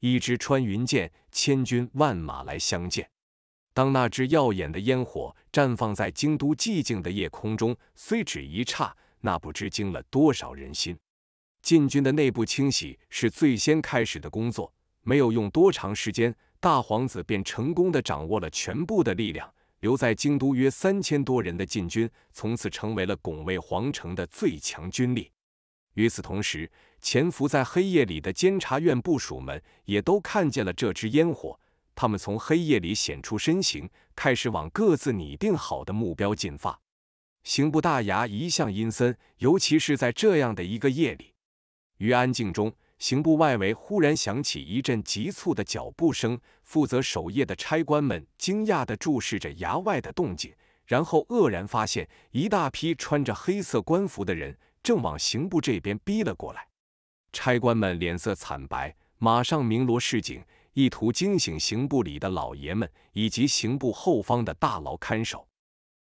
一支穿云箭，千军万马来相见。当那支耀眼的烟火绽放在京都寂静的夜空中，虽只一刹，那不知惊了多少人心。禁军的内部清洗是最先开始的工作，没有用多长时间，大皇子便成功的掌握了全部的力量。留在京都约三千多人的禁军，从此成为了拱卫皇城的最强军力。与此同时，潜伏在黑夜里的监察院部署们也都看见了这支烟火。他们从黑夜里显出身形，开始往各自拟定好的目标进发。刑部大衙一向阴森，尤其是在这样的一个夜里。于安静中，刑部外围忽然响起一阵急促的脚步声。负责守夜的差官们惊讶地注视着衙外的动静，然后愕然发现一大批穿着黑色官服的人正往刑部这边逼了过来。差官们脸色惨白，马上鸣锣示警，意图惊醒刑部里的老爷们以及刑部后方的大牢看守，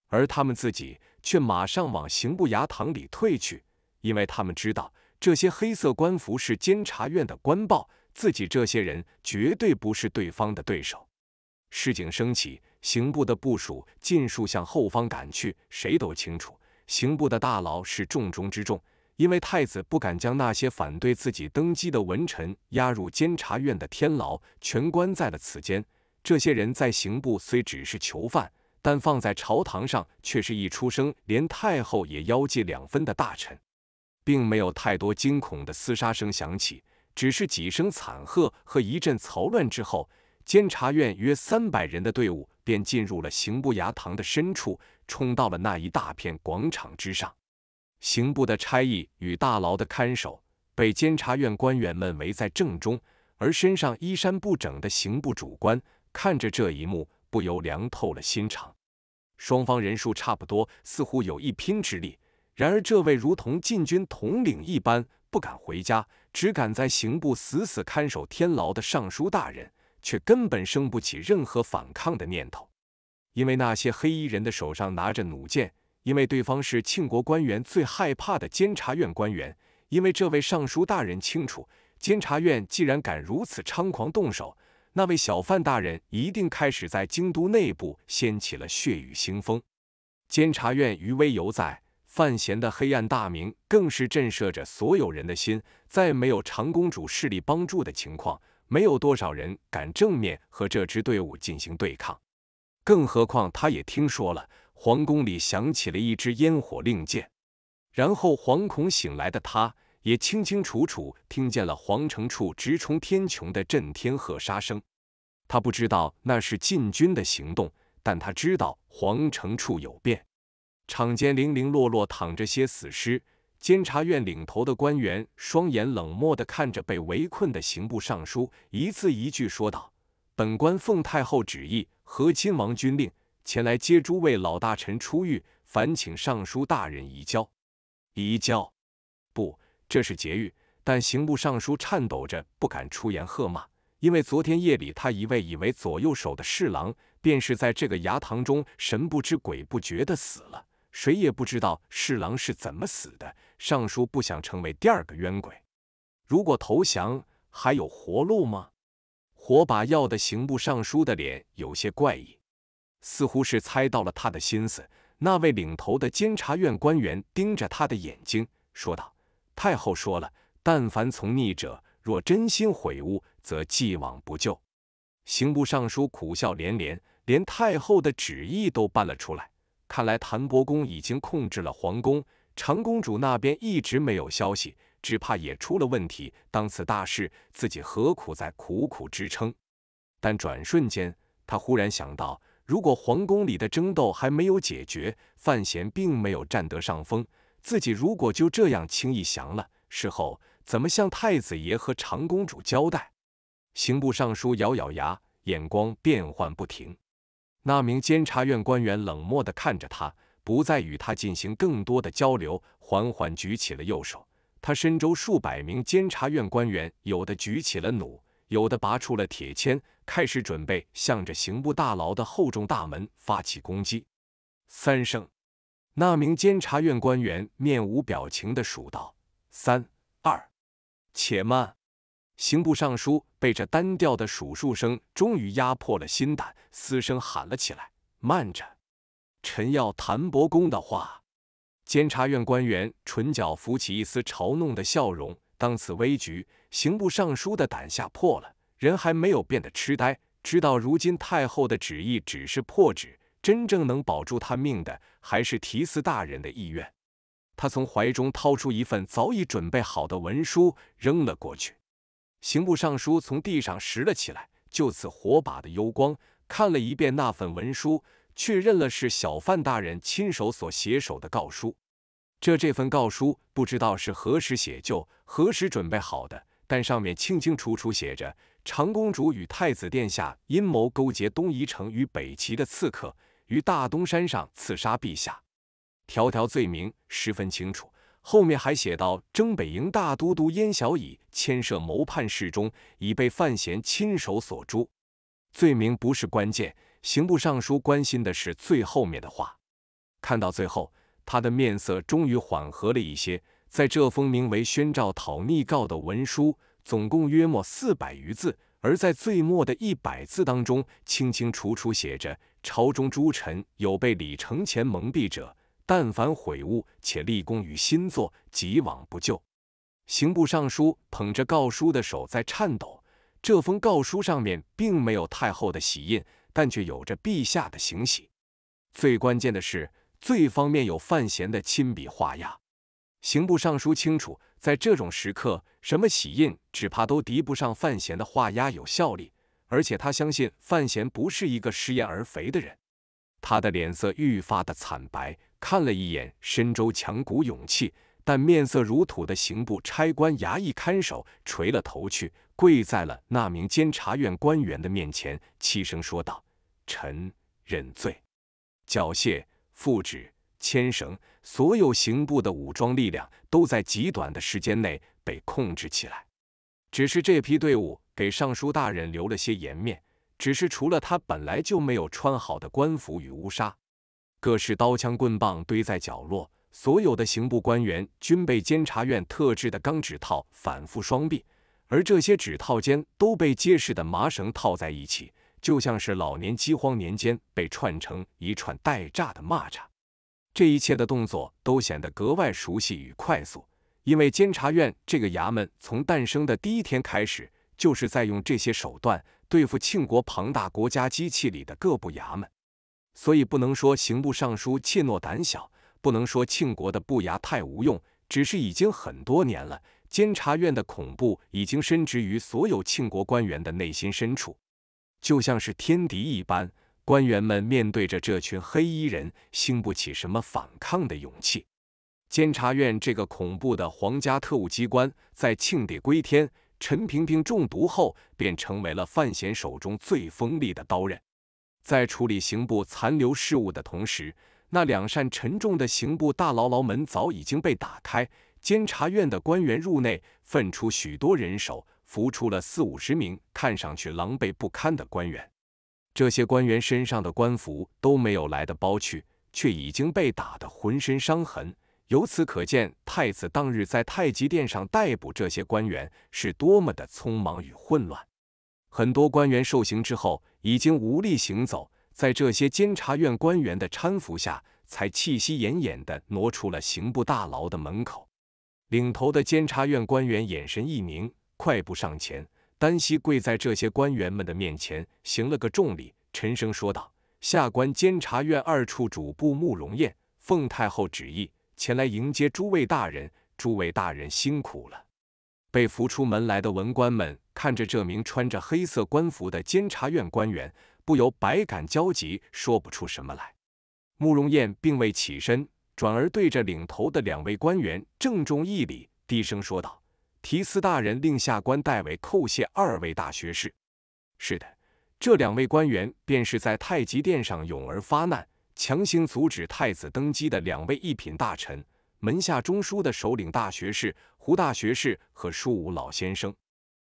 而他们自己却马上往刑部衙堂里退去，因为他们知道这些黑色官服是监察院的官报，自己这些人绝对不是对方的对手。示警升起，刑部的部署尽数向后方赶去，谁都清楚，刑部的大牢是重中之重。因为太子不敢将那些反对自己登基的文臣押入监察院的天牢，全关在了此间。这些人在刑部虽只是囚犯，但放在朝堂上，却是一出生连太后也妖忌两分的大臣。并没有太多惊恐的厮杀声响起，只是几声惨喝和一阵嘈乱之后，监察院约三百人的队伍便进入了刑部衙堂的深处，冲到了那一大片广场之上。刑部的差役与大牢的看守被监察院官员们围在正中，而身上衣衫不整的刑部主官看着这一幕，不由凉透了心肠。双方人数差不多，似乎有一拼之力。然而，这位如同禁军统领一般不敢回家，只敢在刑部死死看守天牢的尚书大人，却根本生不起任何反抗的念头，因为那些黑衣人的手上拿着弩箭。因为对方是庆国官员最害怕的监察院官员，因为这位尚书大人清楚，监察院既然敢如此猖狂动手，那位小范大人一定开始在京都内部掀起了血雨腥风。监察院余威犹在，范闲的黑暗大名更是震慑着所有人的心。在没有长公主势力帮助的情况，没有多少人敢正面和这支队伍进行对抗，更何况他也听说了。皇宫里响起了一支烟火令箭，然后惶恐醒来的他，也清清楚楚听见了皇城处直冲天穹的震天喝杀声。他不知道那是禁军的行动，但他知道皇城处有变。场间零零落落躺着些死尸，监察院领头的官员双眼冷漠地看着被围困的刑部尚书，一字一句说道：“本官奉太后旨意，和亲王军令。”前来接诸位老大臣出狱，烦请尚书大人移交。移交不，这是劫狱。但刑部尚书颤抖着不敢出言喝骂，因为昨天夜里他一位以为左右手的侍郎，便是在这个衙堂中神不知鬼不觉的死了，谁也不知道侍郎是怎么死的。尚书不想成为第二个冤鬼。如果投降，还有活路吗？火把要的刑部尚书的脸有些怪异。似乎是猜到了他的心思，那位领头的监察院官员盯着他的眼睛说道：“太后说了，但凡从逆者，若真心悔悟，则既往不咎。”刑部尚书苦笑连连，连太后的旨意都搬了出来。看来谭伯公已经控制了皇宫，长公主那边一直没有消息，只怕也出了问题。当此大事，自己何苦再苦苦支撑？但转瞬间，他忽然想到。如果皇宫里的争斗还没有解决，范闲并没有占得上风。自己如果就这样轻易降了，事后怎么向太子爷和长公主交代？刑部尚书咬咬牙，眼光变幻不停。那名监察院官员冷漠地看着他，不再与他进行更多的交流，缓缓举起了右手。他身周数百名监察院官员，有的举起了弩。有的拔出了铁签，开始准备向着刑部大牢的厚重大门发起攻击。三声，那名监察院官员面无表情地数道：“三二。”且慢！刑部尚书被这单调的数数声终于压破了心胆，嘶声喊了起来：“慢着！臣要谭伯公的话。”监察院官员唇角浮起一丝嘲弄的笑容。当此危局，刑部尚书的胆吓破了，人还没有变得痴呆，知道如今太后的旨意只是破纸，真正能保住他命的还是提司大人的意愿。他从怀中掏出一份早已准备好的文书，扔了过去。刑部尚书从地上拾了起来，就此火把的幽光看了一遍那份文书，确认了是小范大人亲手所写手的告书。这这份告书不知道是何时写就、何时准备好的，但上面清清楚楚写着：长公主与太子殿下阴谋勾结东夷城与北齐的刺客，于大东山上刺杀陛下。条条罪名十分清楚，后面还写到征北营大都督燕小乙牵涉谋叛事中，已被范闲亲手所诛。罪名不是关键，刑部尚书关心的是最后面的话。看到最后。他的面色终于缓和了一些。在这封名为《宣诏讨逆告》的文书，总共约莫四百余字，而在最末的一百字当中，清清楚楚写着：“朝中诸臣有被李承前蒙蔽者，但凡悔悟且立功于新作，即往不咎。”刑部尚书捧着告书的手在颤抖。这封告书上面并没有太后的玺印，但却有着陛下的行玺。最关键的是。最方便有范闲的亲笔画押，刑部尚书清楚，在这种时刻，什么玺印只怕都敌不上范闲的画押有效力。而且他相信范闲不是一个食言而肥的人。他的脸色愈发的惨白，看了一眼身周强骨勇气但面色如土的刑部差官衙役看守，垂了头去，跪在了那名监察院官员的面前，气声说道：“臣认罪，缴械。”副指牵绳，所有刑部的武装力量都在极短的时间内被控制起来。只是这批队伍给尚书大人留了些颜面，只是除了他本来就没有穿好的官服与乌纱，各式刀枪棍棒堆在角落，所有的刑部官员均被监察院特制的钢指套反复双臂，而这些指套间都被结实的麻绳套在一起。就像是老年饥荒年间被串成一串带炸的蚂蚱，这一切的动作都显得格外熟悉与快速。因为监察院这个衙门从诞生的第一天开始，就是在用这些手段对付庆国庞大国家机器里的各部衙门。所以不能说刑部尚书怯懦胆小，不能说庆国的部衙太无用，只是已经很多年了，监察院的恐怖已经深植于所有庆国官员的内心深处。就像是天敌一般，官员们面对着这群黑衣人，兴不起什么反抗的勇气。监察院这个恐怖的皇家特务机关，在庆帝归天、陈萍萍中毒后，便成为了范闲手中最锋利的刀刃。在处理刑部残留事务的同时，那两扇沉重的刑部大牢牢门早已经被打开，监察院的官员入内，分出许多人手。浮出了四五十名看上去狼狈不堪的官员，这些官员身上的官服都没有来的包去，却已经被打得浑身伤痕。由此可见，太子当日在太极殿上逮捕这些官员是多么的匆忙与混乱。很多官员受刑之后已经无力行走，在这些监察院官员的搀扶下，才气息奄奄地挪出了刑部大牢的门口。领头的监察院官员眼神一凝。快步上前，单膝跪在这些官员们的面前，行了个重礼，沉声说道：“下官监察院二处主簿慕容燕，奉太后旨意前来迎接诸位大人。诸位大人辛苦了。”被扶出门来的文官们看着这名穿着黑色官服的监察院官员，不由百感交集，说不出什么来。慕容燕并未起身，转而对着领头的两位官员郑重一礼，低声说道。提司大人令下官代为叩谢二位大学士。是的，这两位官员便是在太极殿上勇而发难，强行阻止太子登基的两位一品大臣，门下中书的首领大学士胡大学士和舒武老先生。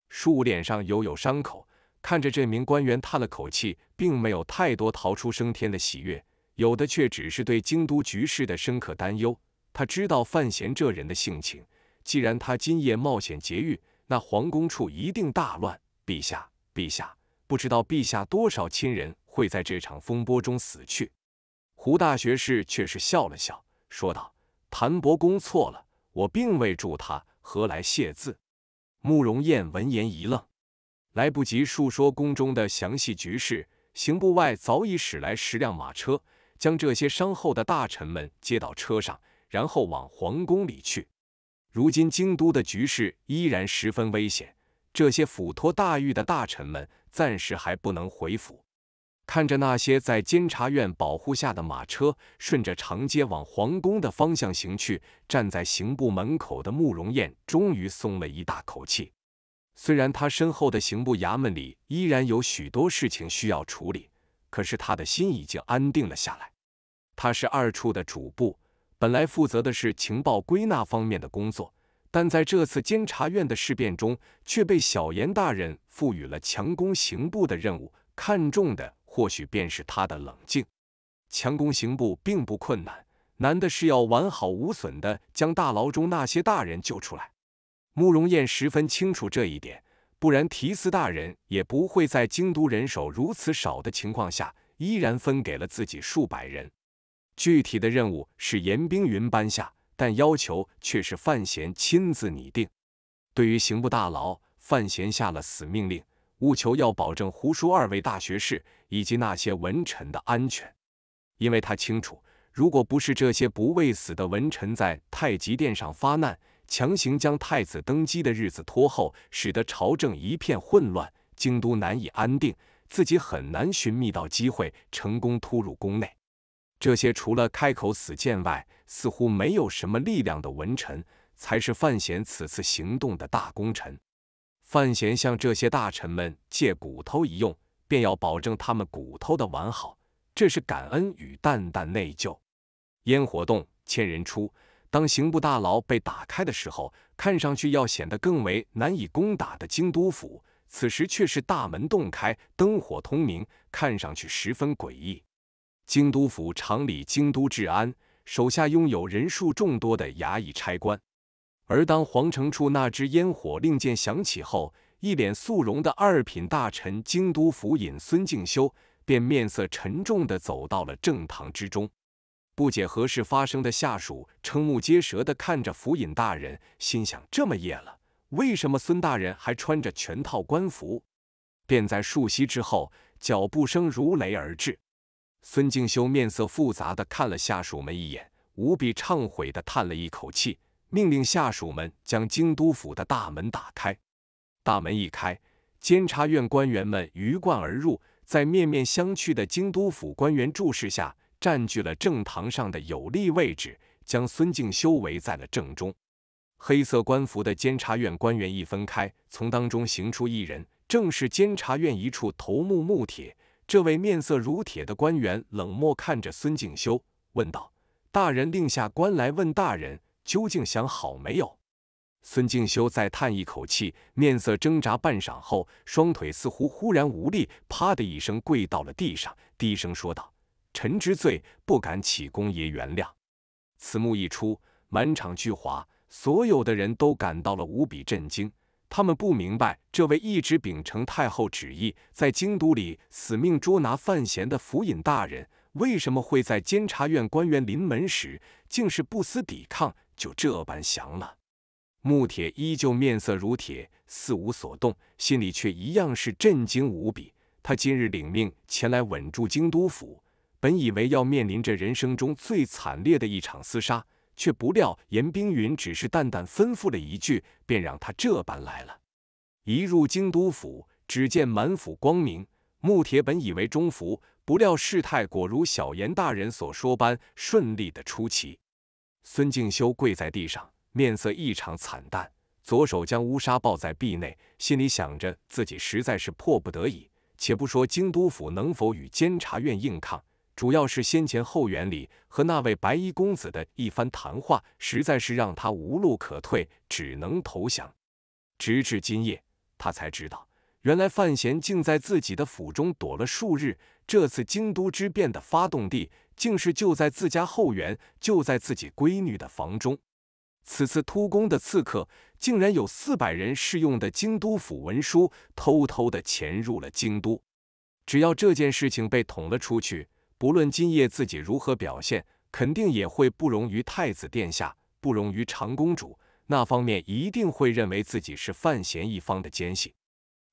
舒武脸上犹有伤口，看着这名官员叹了口气，并没有太多逃出升天的喜悦，有的却只是对京都局势的深刻担忧。他知道范闲这人的性情。既然他今夜冒险劫狱，那皇宫处一定大乱。陛下，陛下，不知道陛下多少亲人会在这场风波中死去。胡大学士却是笑了笑，说道：“谭伯公错了，我并未助他，何来谢字？”慕容燕闻言一愣，来不及述说宫中的详细局势，刑部外早已驶来十辆马车，将这些伤后的大臣们接到车上，然后往皇宫里去。如今京都的局势依然十分危险，这些辅托大狱的大臣们暂时还不能回府。看着那些在监察院保护下的马车顺着长街往皇宫的方向行去，站在刑部门口的慕容燕终于松了一大口气。虽然他身后的刑部衙门里依然有许多事情需要处理，可是他的心已经安定了下来。他是二处的主簿，本来负责的是情报归纳方面的工作，但在这次监察院的事变中，却被小严大人赋予了强攻刑部的任务。看重的或许便是他的冷静。强攻刑部并不困难，难的是要完好无损地将大牢中那些大人救出来。慕容燕十分清楚这一点，不然提司大人也不会在京都人手如此少的情况下，依然分给了自己数百人。具体的任务是严冰云颁下，但要求却是范闲亲自拟定。对于刑部大牢，范闲下了死命令，务求要保证胡叔二位大学士以及那些文臣的安全。因为他清楚，如果不是这些不畏死的文臣在太极殿上发难，强行将太子登基的日子拖后，使得朝政一片混乱，京都难以安定，自己很难寻觅到机会成功突入宫内。这些除了开口死谏外，似乎没有什么力量的文臣，才是范闲此次行动的大功臣。范闲向这些大臣们借骨头一用，便要保证他们骨头的完好，这是感恩与淡淡内疚。烟火洞千人出，当刑部大牢被打开的时候，看上去要显得更为难以攻打的京都府，此时却是大门洞开，灯火通明，看上去十分诡异。京都府常理京都治安，手下拥有人数众多的衙役差官。而当皇城处那支烟火令箭响起后，一脸肃容的二品大臣京都府尹孙敬修便面色沉重地走到了正堂之中。不解何事发生的下属瞠目结舌地看着府尹大人，心想：这么夜了，为什么孙大人还穿着全套官服？便在数息之后，脚步声如雷而至。孙敬修面色复杂的看了下属们一眼，无比忏悔的叹了一口气，命令下属们将京都府的大门打开。大门一开，监察院官员们鱼贯而入，在面面相觑的京都府官员注视下，占据了正堂上的有利位置，将孙敬修围在了正中。黑色官服的监察院官员一分开，从当中行出一人，正是监察院一处头目穆铁。这位面色如铁的官员冷漠看着孙敬修，问道：“大人令下官来问大人，究竟想好没有？”孙敬修再叹一口气，面色挣扎半晌后，双腿似乎忽然无力，啪的一声跪到了地上，低声说道：“臣之罪，不敢启公爷原谅。”此幕一出，满场俱哗，所有的人都感到了无比震惊。他们不明白，这位一直秉承太后旨意，在京都里死命捉拿范闲的府尹大人，为什么会在监察院官员临门时，竟是不思抵抗，就这般降了。穆铁依旧面色如铁，似无所动，心里却一样是震惊无比。他今日领命前来稳住京都府，本以为要面临着人生中最惨烈的一场厮杀。却不料严冰云只是淡淡吩咐了一句，便让他这般来了。一入京都府，只见满府光明。穆铁本以为中伏，不料事态果如小严大人所说般顺利的出奇。孙敬修跪在地上，面色异常惨淡，左手将乌纱抱在臂内，心里想着自己实在是迫不得已。且不说京都府能否与监察院硬抗。主要是先前后园里和那位白衣公子的一番谈话，实在是让他无路可退，只能投降。直至今夜，他才知道，原来范闲竟在自己的府中躲了数日。这次京都之变的发动地，竟是就在自家后园，就在自己闺女的房中。此次突攻的刺客，竟然有四百人试用的京都府文书，偷偷的潜入了京都。只要这件事情被捅了出去，不论今夜自己如何表现，肯定也会不容于太子殿下，不容于长公主。那方面一定会认为自己是范闲一方的奸细，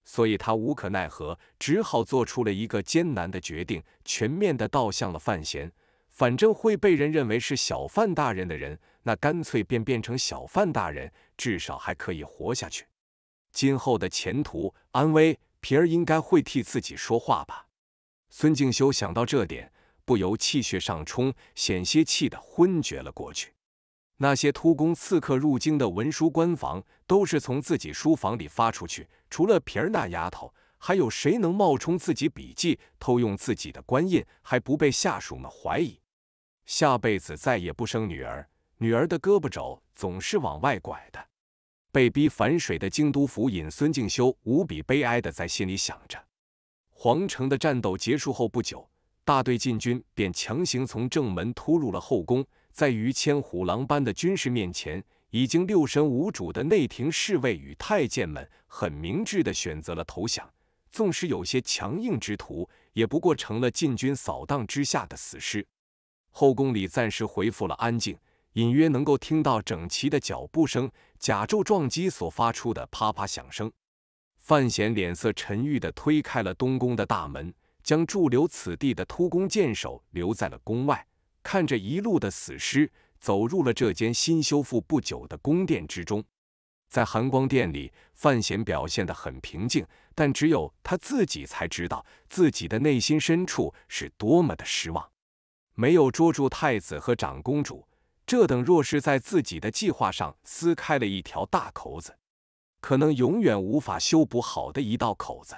所以他无可奈何，只好做出了一个艰难的决定，全面的倒向了范闲。反正会被人认为是小范大人的人，那干脆便变成小范大人，至少还可以活下去。今后的前途安危，平儿应该会替自己说话吧。孙敬修想到这点，不由气血上冲，险些气得昏厥了过去。那些突攻刺客入京的文书官房，都是从自己书房里发出去。除了皮儿那丫头，还有谁能冒充自己笔迹，偷用自己的官印，还不被下属们怀疑？下辈子再也不生女儿，女儿的胳膊肘总是往外拐的。被逼反水的京都府尹孙敬修无比悲哀地在心里想着。皇城的战斗结束后不久，大队禁军便强行从正门突入了后宫。在于千虎狼般的军士面前，已经六神无主的内廷侍卫与太监们，很明智地选择了投降。纵使有些强硬之徒，也不过成了禁军扫荡之下的死尸。后宫里暂时恢复了安静，隐约能够听到整齐的脚步声、甲胄撞击所发出的啪啪响声。范闲脸色沉郁地推开了东宫的大门，将驻留此地的突弓箭手留在了宫外，看着一路的死尸走入了这间新修复不久的宫殿之中。在寒光殿里，范闲表现得很平静，但只有他自己才知道自己的内心深处是多么的失望。没有捉住太子和长公主，这等若是在自己的计划上撕开了一条大口子。可能永远无法修补好的一道口子。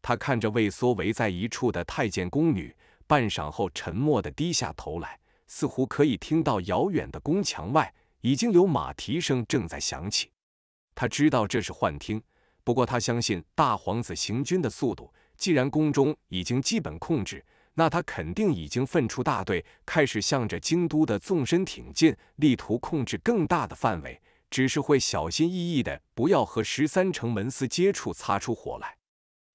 他看着畏缩围在一处的太监宫女，半晌后沉默地低下头来，似乎可以听到遥远的宫墙外已经有马蹄声正在响起。他知道这是幻听，不过他相信大皇子行军的速度。既然宫中已经基本控制，那他肯定已经分出大队，开始向着京都的纵深挺进，力图控制更大的范围。只是会小心翼翼的，不要和十三城门司接触，擦出火来。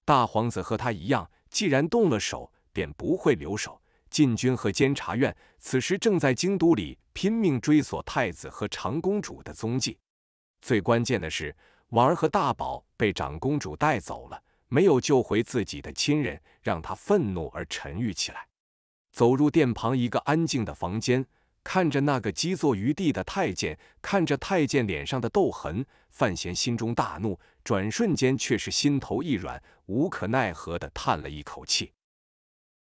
大皇子和他一样，既然动了手，便不会留手。禁军和监察院此时正在京都里拼命追索太子和长公主的踪迹。最关键的是，婉儿和大宝被长公主带走了，没有救回自己的亲人，让他愤怒而沉郁起来。走入殿旁一个安静的房间。看着那个基坐于地的太监，看着太监脸上的痘痕，范闲心中大怒，转瞬间却是心头一软，无可奈何地叹了一口气。